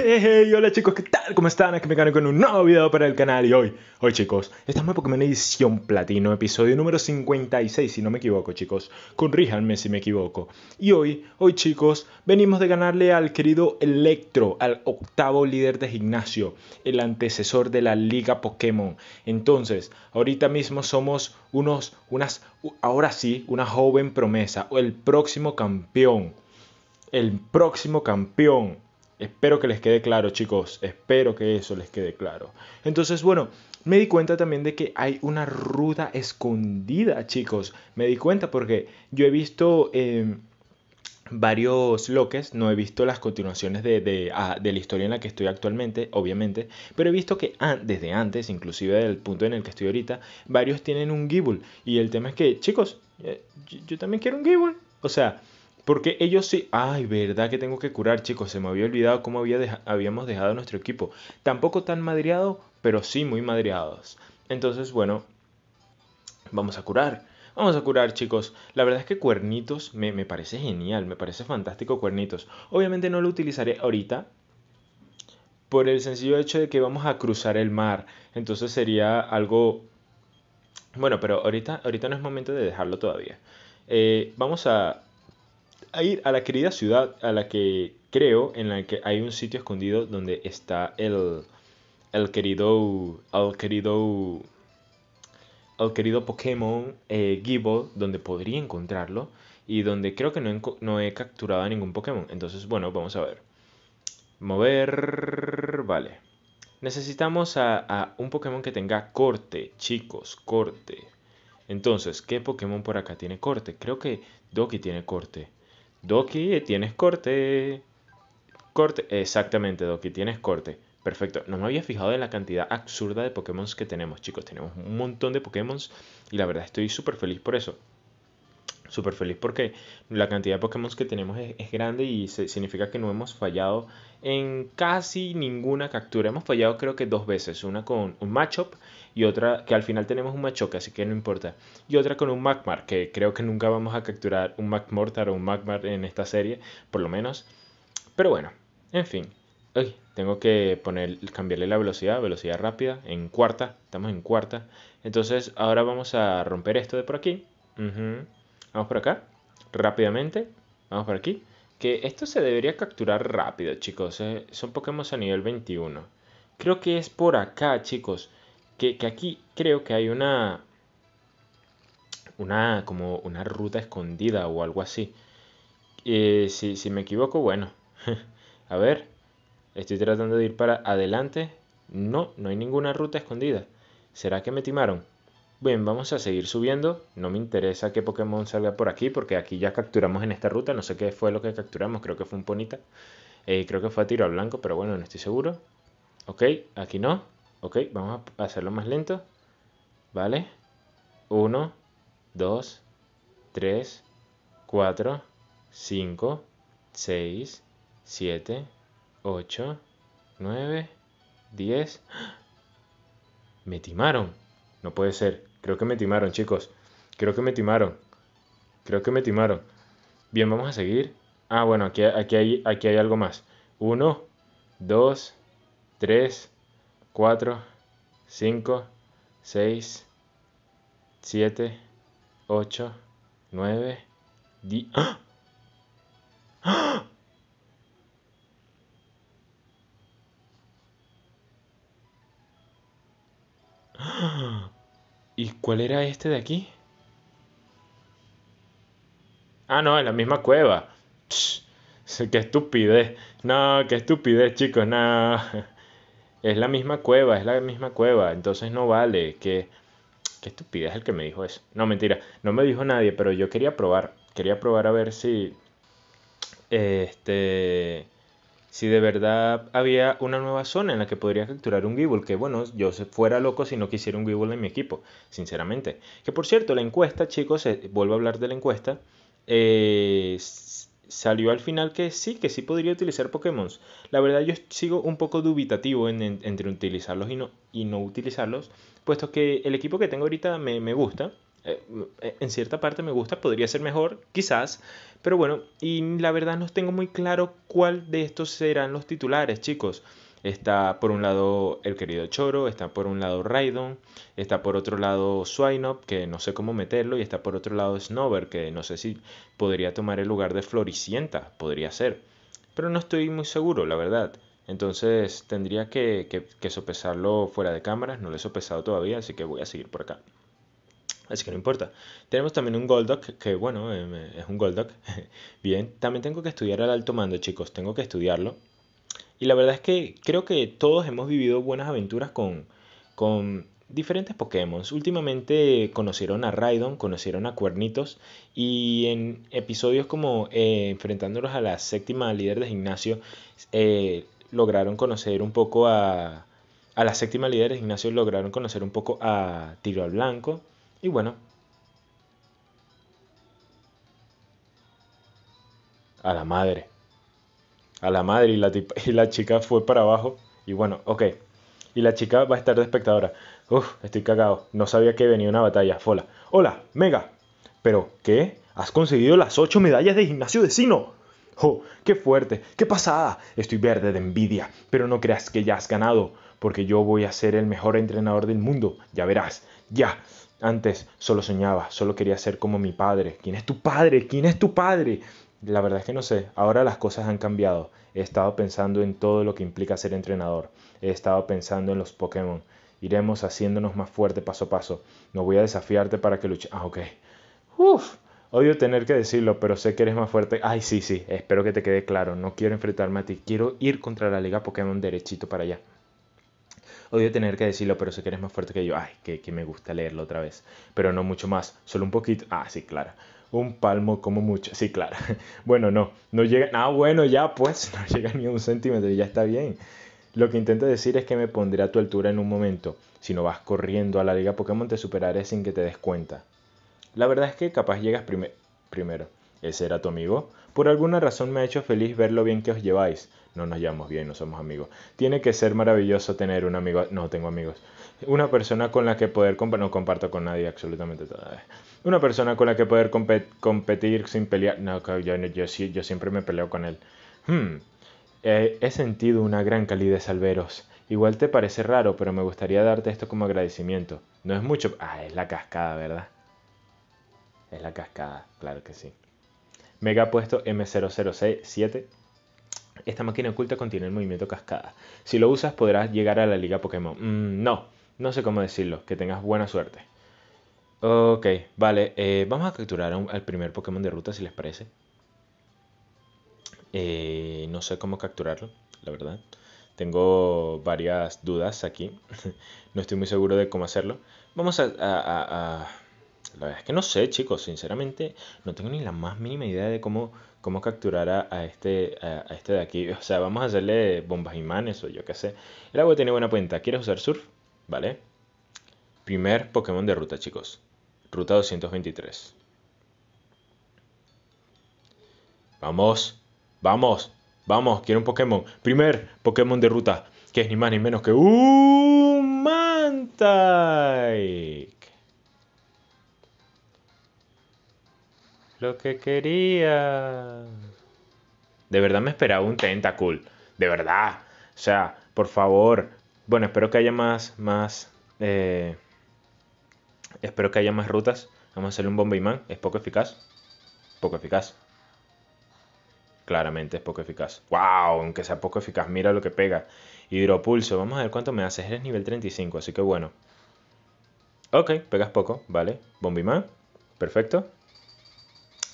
Hey, hola chicos, ¿qué tal? ¿Cómo están? Aquí me cago con un nuevo video para el canal y hoy, hoy chicos, estamos en Pokémon Edición Platino, episodio número 56, si no me equivoco chicos, corríjanme si me equivoco. Y hoy, hoy chicos, venimos de ganarle al querido Electro, al octavo líder de gimnasio, el antecesor de la Liga Pokémon. Entonces, ahorita mismo somos unos, unas, ahora sí, una joven promesa, o el próximo campeón, el próximo campeón Espero que les quede claro, chicos. Espero que eso les quede claro. Entonces, bueno, me di cuenta también de que hay una ruda escondida, chicos. Me di cuenta porque yo he visto eh, varios loques. No he visto las continuaciones ah, de, la historia en la que estoy actualmente, obviamente. Pero he visto que desde antes, inclusive del punto en el que estoy ahorita, varios tienen un Gibble. Y el tema es que, chicos, eh, yo, también quiero un Gibble. O sea, porque ellos sí, ay, verdad que tengo que curar, chicos, se me había olvidado cómo habíamos dejado nuestro equipo. Tampoco tan madriado, pero sí muy madreados. Entonces, bueno, vamos a curar. Vamos a curar, chicos. La verdad es que Cuernitos me, parece genial, me parece fantástico Cuernitos. Obviamente no lo utilizaré ahorita, por el sencillo hecho de que vamos a cruzar el mar. Entonces sería algo... Bueno, pero ahorita, no es momento de dejarlo todavía. Eh, vamos a a ir a la querida ciudad a la que creo, en la que hay un sitio escondido donde está el, el querido, el querido, el querido Pokémon eh, donde podría encontrarlo y donde creo que no, he capturado a ningún Pokémon. Entonces, bueno, vamos a ver. Mover, vale. Necesitamos a un Pokémon que tenga corte, chicos, corte. Entonces, ¿qué Pokémon por acá tiene corte? Creo que Doki tiene corte. Doki, tienes corte. Corte. Exactamente, Doki, tienes corte. Perfecto. No me había fijado en la cantidad absurda de Pokémon que tenemos, chicos. Tenemos un montón de Pokémon y la verdad estoy súper feliz por eso súper feliz porque la cantidad de Pokémon que tenemos es, grande y significa que no hemos fallado en casi ninguna captura. Hemos fallado creo que dos veces, una con un Machop y otra que al final tenemos un machoque, así que no importa. Y otra con un Magmar, que creo que nunca vamos a capturar un Magmortar o un Magmar en esta serie, por lo menos. Pero bueno, en fin. tengo que poner, cambiarle la velocidad, velocidad rápida, en cuarta, estamos en cuarta. Entonces ahora vamos a romper esto de por aquí. Vamos por acá. Rápidamente. Vamos por aquí. Que esto se debería capturar rápido, chicos. Eh, son Pokémon a nivel 21. Creo que es por acá, chicos. Que, aquí creo que hay una... Una, como una ruta escondida o algo así. Eh, si, si me equivoco, bueno. a ver. Estoy tratando de ir para adelante. No, no hay ninguna ruta escondida. ¿Será que me timaron? Bien, vamos a seguir subiendo. No me interesa qué Pokémon salga por aquí, porque aquí ya capturamos en esta ruta. No sé qué fue lo que capturamos, creo que fue un Ponita. Eh, creo que fue a tiro al blanco, pero bueno, no estoy seguro. Ok, aquí no. Ok, vamos a hacerlo más lento. Vale. Uno. Dos. Tres. Cuatro. Cinco. Seis. Siete. Ocho. Nueve. Diez. Me timaron. No puede ser. Creo que me timaron, chicos. Creo que me timaron. Creo que me timaron. Bien, vamos a seguir. Ah, bueno, aquí, aquí, hay, aquí hay algo más. 1, 2, 3, 4, 5, 6, 7, 8, 9, 10. ¡Ah! ¡Ah! ¡Ah! ¿Y cuál era este de aquí? Ah, no, es la misma cueva. qué estupidez. No, qué estupidez, chicos. No. Es la misma cueva, es la misma cueva. Entonces no vale. Qué, qué estupidez el que me dijo eso. No, mentira. No me dijo nadie, pero yo quería probar. Quería probar a ver si. Este si de verdad había una nueva zona en la que podría capturar un Gible, que bueno, yo fuera loco si no quisiera un Gible en mi equipo, sinceramente. Que por cierto, la encuesta, chicos, eh, vuelvo a hablar de la encuesta, eh, salió al final que sí, que sí podría utilizar Pokémon. La verdad yo sigo un poco dubitativo entre utilizarlos y no, y no utilizarlos, puesto que el equipo que tengo ahorita me, me gusta. Eh, eh, en cierta parte me gusta, podría ser mejor, quizás, pero bueno, y la verdad no tengo muy claro cuál de estos serán los titulares, chicos. Está por un lado el querido Choro, está por un lado Raidon, está por otro lado Swinop, que no sé cómo meterlo, y está por otro lado Snover, que no sé si podría tomar el lugar de Floricienta, podría ser. Pero no estoy muy seguro, la verdad. Entonces tendría que, que sopesarlo fuera de cámaras, no lo he sopesado todavía, así que voy a seguir por acá. Así que no importa. Tenemos también un Goldock, que bueno, em, es un Goldock. Bien, también tengo que estudiar al alto mando, chicos. Tengo que estudiarlo. Y la verdad es que creo que todos hemos vivido buenas aventuras con, diferentes Pokémon. Últimamente conocieron a Raidon, conocieron a Cuernitos y en episodios como eh, enfrentándonos a la séptima líder de gimnasio, eh, lograron conocer un poco a... A la séptima líder de gimnasio lograron conocer un poco a Tiro al Blanco, y bueno. A la madre. A la madre y la, chica fue para abajo. Y bueno, ok. Y la chica va a estar de espectadora. Uf, estoy cagado. No sabía que venía una batalla. Fola. Hola, Mega. Pero, ¿qué? Has conseguido las ocho medallas de gimnasio de Sino. ¡Oh, qué fuerte! ¡Qué pasada! Estoy verde de envidia, pero no creas que ya has ganado, porque yo voy a ser el mejor entrenador del mundo, ya verás. Ya, antes solo soñaba, solo quería ser como mi padre. ¿Quién es tu padre? ¿Quién es tu padre? La verdad es que no sé, ahora las cosas han cambiado. He estado pensando en todo lo que implica ser entrenador. He estado pensando en los Pokémon. Iremos haciéndonos más fuerte paso a paso. No voy a desafiarte para que luches. Ah, ok. Uf, odio tener que decirlo, pero sé que eres más fuerte. Ay, sí, sí, espero que te quede claro. No quiero enfrentarme a ti. Quiero ir contra la Liga Pokémon derechito para allá. Odio tener que decirlo, pero sé que eres más fuerte que yo. Ay, que, me gusta leerlo otra vez. Pero no mucho más, solo un poquito. Ah, sí, claro. Un palmo como mucho. Sí, claro. Bueno, no, no llega. Ah, bueno, ya pues, no llega ni un centímetro y ya está bien. Lo que intento decir es que me pondré a tu altura en un momento. Si no vas corriendo a la liga Pokémon, te superaré sin que te des cuenta. La verdad es que capaz llegas primero. ¿Ese era tu amigo? Por alguna razón me ha hecho feliz ver lo bien que os lleváis no nos llevamos bien, no somos amigos. Tiene que ser maravilloso tener un amigo, no tengo amigos, una persona con la que poder, no comparto con nadie absolutamente todavía, una persona con la que poder competir sin pelear, no, yo, yo, yo siempre me peleo con él. Hmm, eh, he sentido una gran calidez al veros. Igual te parece raro, pero me gustaría darte esto como agradecimiento. No es mucho... Ah, es la cascada, ¿verdad? Es la cascada, claro que sí. Mega puesto M0067 esta máquina oculta contiene el movimiento cascada. Si lo usas podrás llegar a la liga Pokémon. Mm, no, no sé cómo decirlo. Que tengas buena suerte. Ok, vale. Eh, vamos a capturar al primer Pokémon de ruta si les parece. Eh, no sé cómo capturarlo, la verdad. Tengo varias dudas aquí. no estoy muy seguro de cómo hacerlo. Vamos a, a... La verdad es que no sé, chicos. Sinceramente, no tengo ni la más mínima idea de cómo cómo capturar a, este, a, este de aquí. O sea, vamos a hacerle bombas imanes o yo qué sé. El agua tiene buena cuenta. ¿Quieres usar surf? Vale. Primer Pokémon de ruta, chicos. Ruta 223. Vamos. Vamos. Vamos. Quiero un Pokémon. Primer Pokémon de ruta. Que es ni más ni menos que... un Mantai. Lo que quería. De verdad me esperaba un Tentacool. De verdad. O sea, por favor. Bueno, espero que haya más. más eh, Espero que haya más rutas. Vamos a hacerle un Bombayman. Es poco eficaz. Poco eficaz. Claramente es poco eficaz. ¡Wow! Aunque sea poco eficaz, mira lo que pega. Hidropulso. Vamos a ver cuánto me haces. Eres nivel 35, así que bueno. Ok, pegas poco. Vale. Bombiman, Perfecto.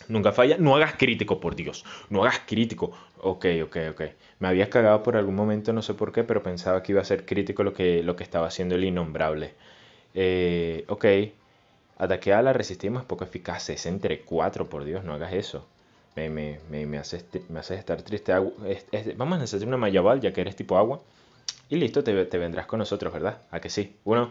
Nunca falla. No hagas crítico, por Dios. No hagas crítico. Ok, ok, ok. Me había cagado por algún momento, no sé por qué, pero pensaba que iba a ser crítico lo que, lo que estaba haciendo el innombrable. Eh, ok. Ataque a la resistimos poco eficaz. Es entre cuatro, por Dios, no hagas eso. Me, me, me, haces, estar triste. vamos a necesitar una mayabal, ya que eres tipo agua. Y listo, te, te vendrás con nosotros, ¿verdad? ¿A que sí? Uno,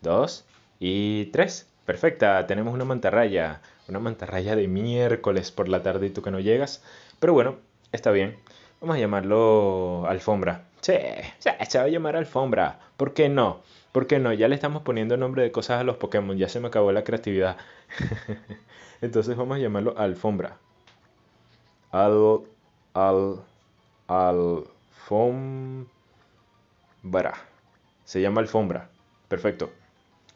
dos y tres. Perfecta, tenemos una mantarraya, una mantarraya de miércoles por la tarde y tú que no llegas. Pero bueno, está bien. Vamos a llamarlo alfombra. Sí, se va a llamar alfombra. ¿Por qué no? ¿Por qué no? Ya le estamos poniendo nombre de cosas a los Pokémon, ya se me acabó la creatividad. Entonces vamos a llamarlo alfombra. Al. al. alfombra. Se llama alfombra. Perfecto.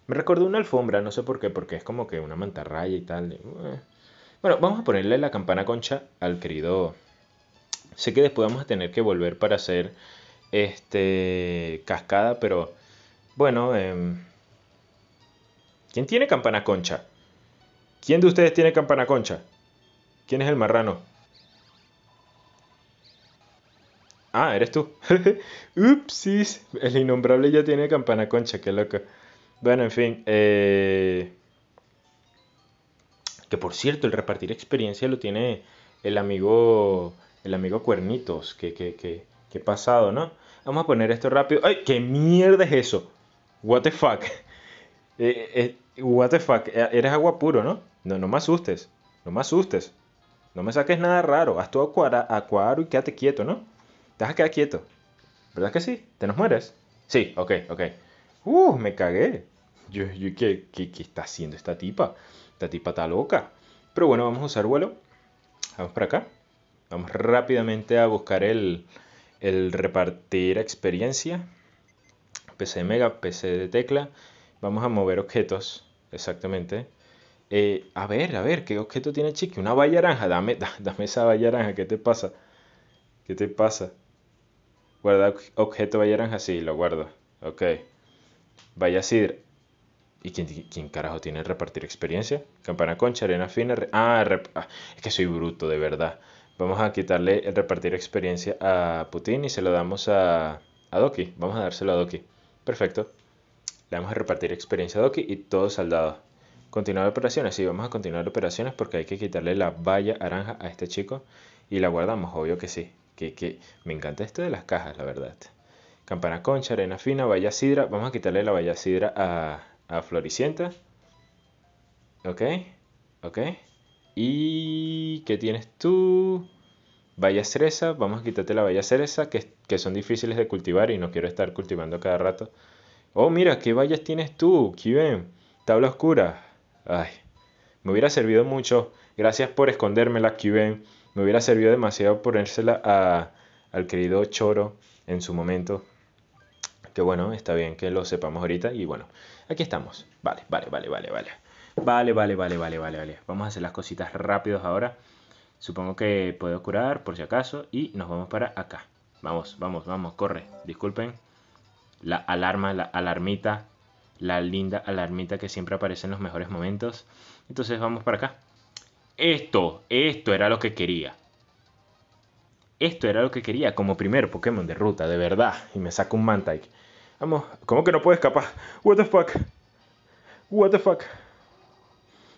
Me recordó una alfombra, no sé por qué, porque es como que una mantarraya y tal. Eh. Bueno, vamos a ponerle la campana concha al querido. Sé que después vamos a tener que volver para hacer este cascada, pero bueno, em, ¿quién tiene campana concha? ¿Quién de ustedes tiene campana concha? ¿Quién es el marrano? Ah, eres tú. Upsis, el innombrable ya tiene campana concha, qué loco. Bueno, en fin. Eh, que por cierto, el repartir experiencia lo tiene el amigo. El amigo Cuernitos. Que, he pasado, ¿no? Vamos a poner esto rápido. ¡Ay! ¿Qué mierda es eso? What the fuck? Eh, eh, what the fuck? Eres agua puro, ¿no? No, no me asustes. No me asustes. No me saques nada raro. Haz tu acuaro y quédate quieto, ¿no? Te vas a quedar quieto. ¿Verdad que sí? ¿Te nos mueres? Sí, ok, ok. Uh, me cagué. ¿qué, está haciendo esta tipa? Esta tipa está loca. Pero bueno, vamos a usar vuelo. Vamos para acá. Vamos rápidamente a buscar el, el repartir experiencia. PC de mega, PC de tecla. Vamos a mover objetos. Exactamente. Eh, a ver, a ver, ¿qué objeto tiene Chiqui? Una valla naranja. Dame, dame esa valla naranja. ¿Qué te pasa? ¿Qué te pasa? Guarda objeto valla naranja. Sí, lo guardo. Ok. Vaya Sidra. ¿Y quién, carajo tiene repartir experiencia? Campana concha, arena fina. Ah, ah, es que soy bruto, de verdad. Vamos a quitarle el repartir experiencia a Putin y se lo damos a, a Doki. Vamos a dárselo a Doki. Perfecto. Le damos a repartir experiencia a Doki y todo saldado. Continuar operaciones. Sí, vamos a continuar operaciones porque hay que quitarle la valla naranja a este chico y la guardamos. Obvio que sí. Que, que... Me encanta esto de las cajas, la verdad. Campana concha, arena fina, valla sidra. Vamos a quitarle la valla sidra a a Floricienta. Ok, ok. ¿Y qué tienes tú? Valla cereza, vamos a quitarte la valla cereza, que, que, son difíciles de cultivar y no quiero estar cultivando cada rato. Oh, mira, ¿qué vallas tienes tú? ven? Tabla oscura. Ay, me hubiera servido mucho. Gracias por escondérmela, ven? Me hubiera servido demasiado ponérsela a, al querido Choro en su momento que bueno, está bien que lo sepamos ahorita y bueno, aquí estamos. Vale, vale, vale, vale, vale. Vale, vale, vale, vale, vale, vale. Vamos a hacer las cositas rápidos ahora. Supongo que puedo curar por si acaso y nos vamos para acá. Vamos, vamos, vamos, corre. Disculpen. La alarma, la alarmita, la linda alarmita que siempre aparece en los mejores momentos. Entonces vamos para acá. Esto, esto era lo que quería. Esto era lo que quería como primer Pokémon de ruta, de verdad. Y me saco un Mantike. Vamos, ¿cómo que no puedes escapar? What the fuck? What the fuck?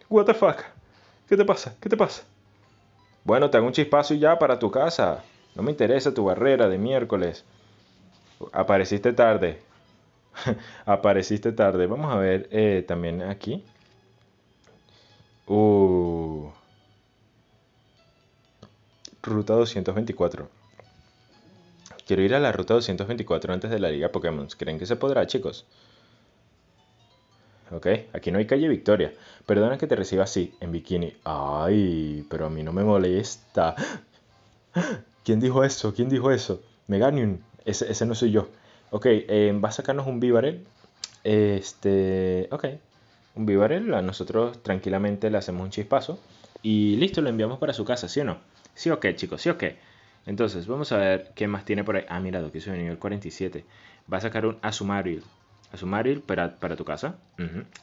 What the fuck? ¿Qué te pasa? ¿Qué te pasa? Bueno, te hago un chispazo y ya para tu casa. No me interesa tu barrera de miércoles. Apareciste tarde. Apareciste tarde. Vamos a ver eh, también aquí. Uh. Ruta 224. Quiero ir a la ruta 224 antes de la Liga Pokémon. ¿Creen que se podrá, chicos? Ok, aquí no hay calle Victoria. Perdona que te reciba así, en bikini. Ay, pero a mí no me molesta. ¿Quién dijo eso? ¿Quién dijo eso? Meganium. Ese, ese no soy yo. Ok, eh, va a sacarnos un Vivarel. Este. Ok. Un Vivarel. A nosotros tranquilamente le hacemos un chispazo. Y listo, lo enviamos para su casa, ¿sí o no? Sí o qué, chicos, sí o qué. Entonces, vamos a ver qué más tiene por ahí. Ah, mira, lo que de nivel 47. Va a sacar un Azumarill. Azumarill para, para tu casa.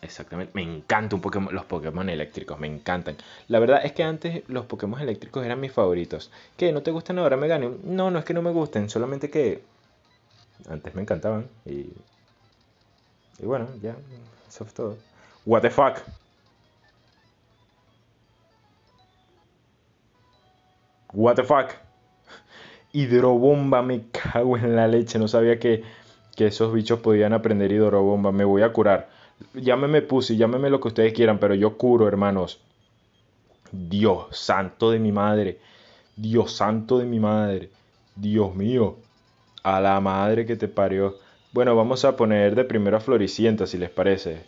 exactamente. Me encantan los Pokémon eléctricos. Me encantan. La verdad es que antes los Pokémon eléctricos eran mis favoritos. ¿Qué? ¿No te gustan ahora, Meganium? No, no es que no me gusten. Solamente que antes me encantaban. Y, y bueno, ya. Eso es todo. What the fuck? What the fuck? hidrobomba, me cago en la leche, no sabía que, esos bichos podían aprender hidrobomba, me voy a curar. Llámeme Pussy, llámeme lo que ustedes quieran, pero yo curo, hermanos. Dios santo de mi madre, Dios santo de mi madre, Dios mío, a la madre que te parió. Bueno, vamos a poner de primero a Floricienta, si les parece.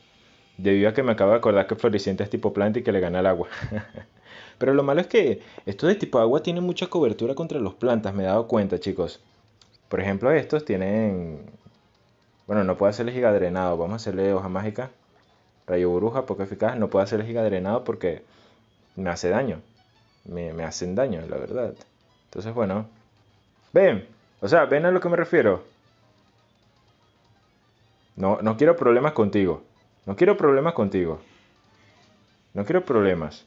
Debido a que me acabo de acordar que Floricienta es tipo planta y que le gana el agua. Pero lo malo es que esto de tipo agua tiene mucha cobertura contra las plantas, me he dado cuenta, chicos. Por ejemplo, estos tienen... Bueno, no puedo hacerle drenado vamos a hacerle hoja mágica. Rayo bruja poco eficaz. No puedo hacerle drenado porque me hace daño. Me, hacen daño, la verdad. Entonces, bueno. Ven, o sea, ven a lo que me refiero. No, no quiero problemas contigo. No quiero problemas contigo. No quiero problemas.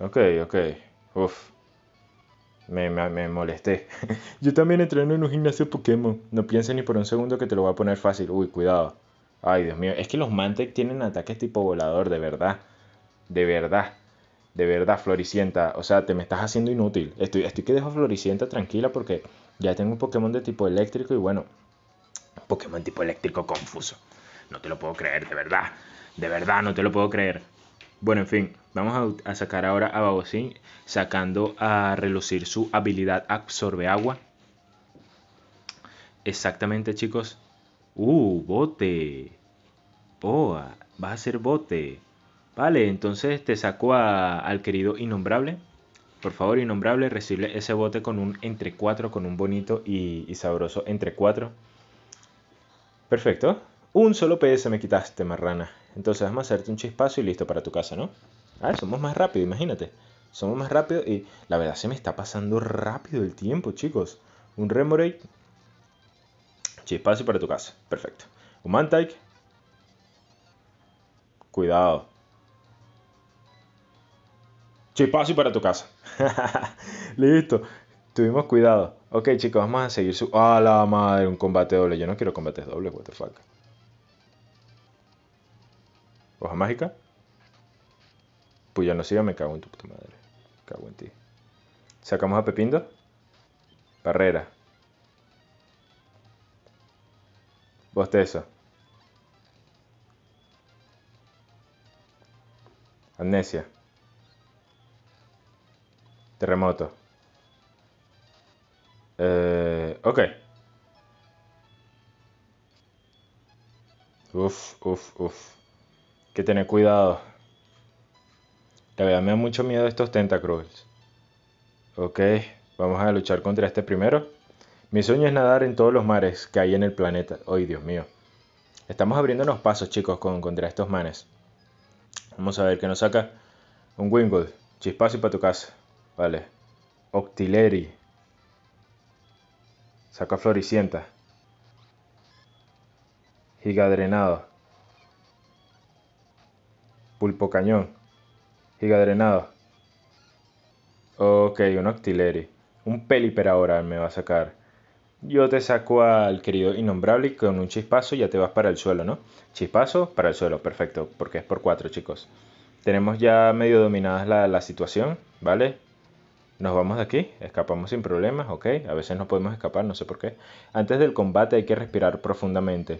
Ok, ok. Uf. Me, me, molesté. Yo también entreno en un gimnasio Pokémon. No pienses ni por un segundo que te lo voy a poner fácil. Uy, cuidado. Ay, Dios mío. Es que los Mantec tienen ataques tipo volador, de verdad. De verdad. De verdad, Floricienta. O sea, te me estás haciendo inútil. Estoy, estoy que dejo a Floricienta tranquila porque ya tengo un Pokémon de tipo eléctrico y bueno. Pokémon tipo eléctrico confuso. No te lo puedo creer, de verdad. De verdad, no te lo puedo creer. Bueno, en fin, vamos a, sacar ahora a Babosín sacando a relucir su habilidad absorbe agua. Exactamente, chicos. Uh, bote. Oh, va a ser bote. Vale, entonces te saco a, al querido Innombrable. Por favor, Innombrable, recibe ese bote con un entre 4, con un bonito y, sabroso entre 4. Perfecto. Un solo PS me quitaste, marrana. Entonces vamos a hacerte un chispazo y listo para tu casa, ¿no? Ah, somos más rápido, imagínate. Somos más rápido y la verdad se me está pasando rápido el tiempo, chicos. Un Remoraid. Chispazo para tu casa. Perfecto. Un Mantike. Cuidado. Chispazo para tu casa. listo. Tuvimos cuidado. Ok, chicos, vamos a seguir su. ¡A ¡Ah, la madre! Un combate doble. Yo no quiero combates dobles, what Hoja mágica. Pues ya no siga, me cago en tu puta madre. cago en ti. Sacamos a Pepindo. Barrera. Bostezo. Amnesia. Terremoto. Eh, ok. Uf, uf, uf tener cuidado. La verdad me da mucho miedo estos tentacruels. Ok, vamos a luchar contra este primero. Mi sueño es nadar en todos los mares que hay en el planeta. ¡Ay, Dios mío! Estamos abriéndonos pasos, chicos, contra estos manes. Vamos a ver que nos saca. Un Wingle Chispazo y para tu casa. Vale. Octileri. Saca Floricienta. Drenado Pulpo Cañón, drenado. Ok, un Octileri. Un Peliper ahora me va a sacar. Yo te saco al querido Innombrable y con un chispazo ya te vas para el suelo, ¿no? Chispazo para el suelo, perfecto, porque es por cuatro, chicos. Tenemos ya medio dominada la, la situación, ¿vale? Nos vamos de aquí, escapamos sin problemas, ¿ok? A veces no podemos escapar, no sé por qué. Antes del combate hay que respirar profundamente.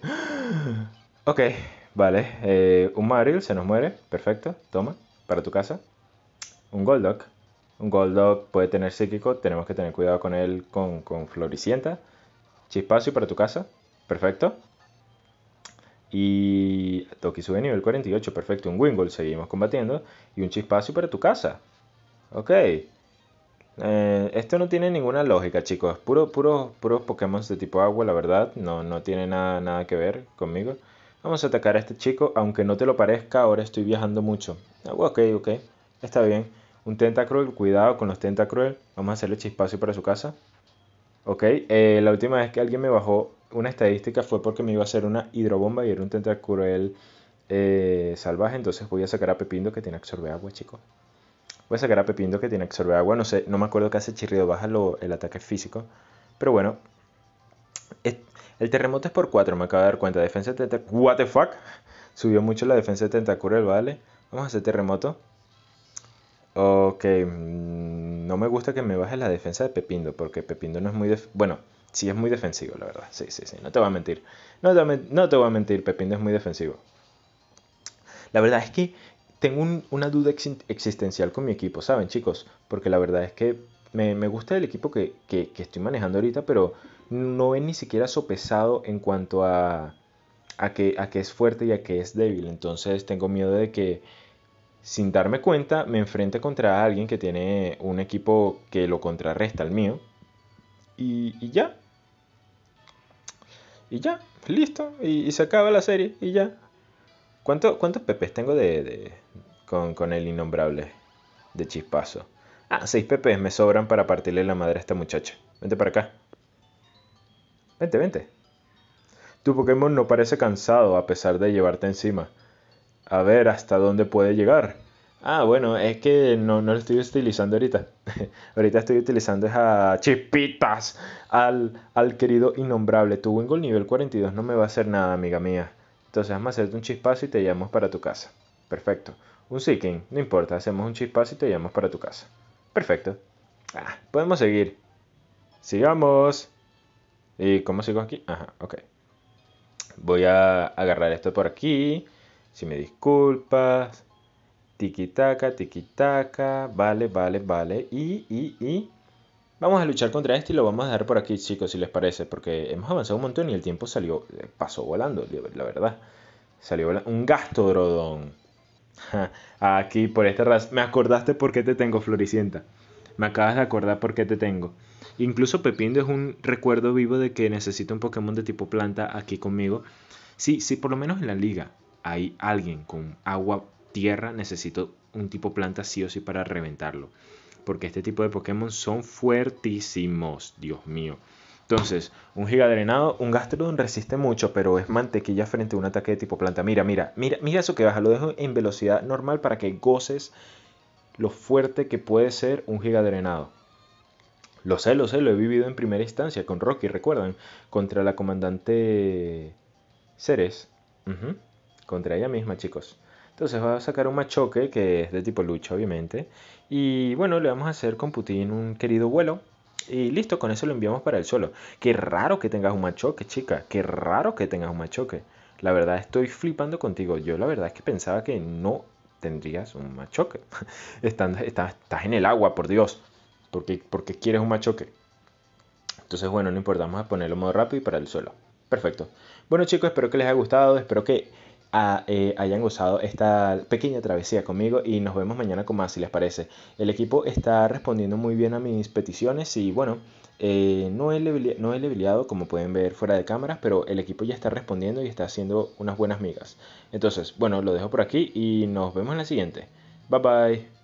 ok, Vale, eh, un Maril se nos muere, perfecto, toma, para tu casa. Un Goldock. Un Goldock puede tener psíquico, tenemos que tener cuidado con él con, Floricienta. Chispazo para tu casa, perfecto. Y Toki sube nivel 48, perfecto. Un Wingull, seguimos combatiendo. Y un Chispazo para tu casa. Ok. Eh, esto no tiene ninguna lógica, chicos. puro puro puros Pokémon de tipo agua, la verdad. No, tiene nada que ver conmigo. Vamos a atacar a este chico, aunque no te lo parezca, ahora estoy viajando mucho. Ah, ok, ok, está bien. Un Tentacruel, cuidado con los Tentacruel. Vamos a hacerle chispazo para su casa. Ok, eh, la última vez que alguien me bajó una estadística fue porque me iba a hacer una hidrobomba y era un Tentacruel eh, salvaje. Entonces voy a sacar a Pepindo que tiene que absorber agua, chico. Voy a sacar a Pepindo que tiene que absorber agua. No sé, no me acuerdo qué hace Chirrido. Baja el ataque físico. Pero bueno. El terremoto es por 4, me acabo de dar cuenta. Defensa de Tentacruel. ¿What the fuck? Subió mucho la defensa de Tentacruel, ¿vale? Vamos a hacer terremoto. Ok, mm, no me gusta que me baje la defensa de Pepindo, porque Pepindo no es muy... bueno, sí es muy defensivo, la verdad. Sí, sí, sí, no te voy a mentir. No te, voy a mentir, Pepindo es muy defensivo. La verdad es que tengo una duda existencial con mi equipo, ¿saben, chicos? Porque la verdad es que me, gusta el equipo que, estoy manejando ahorita, pero no es ni siquiera sopesado en cuanto a, a, que, a que es fuerte y a que es débil. Entonces tengo miedo de que sin darme cuenta me enfrente contra alguien que tiene un equipo que lo contrarresta al mío. Y, y ya. Y ya, listo. Y, se acaba la serie. Y ya. ¿Cuánto, ¿Cuántos pepes tengo de, de con, con el innombrable de chispazo? Ah, 6 pp, me sobran para partirle la madre a esta muchacha. Vente para acá. Vente, vente. Tu Pokémon no parece cansado a pesar de llevarte encima. A ver hasta dónde puede llegar. Ah, bueno, es que no, no lo estoy utilizando ahorita. ahorita estoy utilizando a Chispitas, al, al querido innombrable. Tu Wingle nivel 42 no me va a hacer nada, amiga mía. Entonces vamos a hacerte un chispazo y te llamamos para tu casa. Perfecto. Un Seeking, no importa, hacemos un chispazo y te llamamos para tu casa. Perfecto. Ah, podemos seguir. Sigamos. ¿Y cómo sigo aquí? Ajá, ok. Voy a agarrar esto por aquí. Si me disculpas. Tiki tiquitaca, tiki Vale, vale, vale. Y, y, y. Vamos a luchar contra esto y lo vamos a dejar por aquí, chicos, si les parece. Porque hemos avanzado un montón y el tiempo salió. Eh, pasó volando, la verdad. Salió volando. Un gastodrodón. Aquí, por esta razón. Me acordaste por qué te tengo, Floricienta. Me acabas de acordar por qué te tengo. Incluso Pepindo es un recuerdo vivo de que necesito un Pokémon de tipo planta aquí conmigo. Sí, sí, por lo menos en la liga hay alguien con agua, tierra, necesito un tipo planta sí o sí para reventarlo. Porque este tipo de Pokémon son fuertísimos, Dios mío. Entonces, un gigadrenado, un gastrodon resiste mucho, pero es mantequilla frente a un ataque de tipo planta. Mira, mira, mira, mira eso que baja. Lo dejo en velocidad normal para que goces lo fuerte que puede ser un gigadrenado. Lo sé, lo sé, lo he vivido en primera instancia con Rocky, recuerdan, contra la comandante Ceres. Contra ella misma, chicos. Entonces va a sacar un machoque que es de tipo lucha, obviamente. Y bueno, le vamos a hacer con Putin un querido vuelo y listo, con eso lo enviamos para el suelo. Qué raro que tengas un machoque, chica. Qué raro que tengas un machoque. La verdad estoy flipando contigo. Yo la verdad es que pensaba que no tendrías un machoque. estás, en el agua, por Dios. ¿Por qué, quieres un machoque? Entonces, bueno, no importa, vamos a ponerlo modo rápido y para el suelo. Perfecto. Bueno chicos, espero que les haya gustado. Espero que eh, hayan gozado esta pequeña travesía conmigo y nos vemos mañana con más si les parece. El equipo está respondiendo muy bien a mis peticiones y bueno, eh, no, he no como pueden ver fuera de cámaras, pero el equipo ya está respondiendo y está haciendo unas buenas migas. Entonces, bueno, lo dejo por aquí y nos vemos en la siguiente. Bye bye.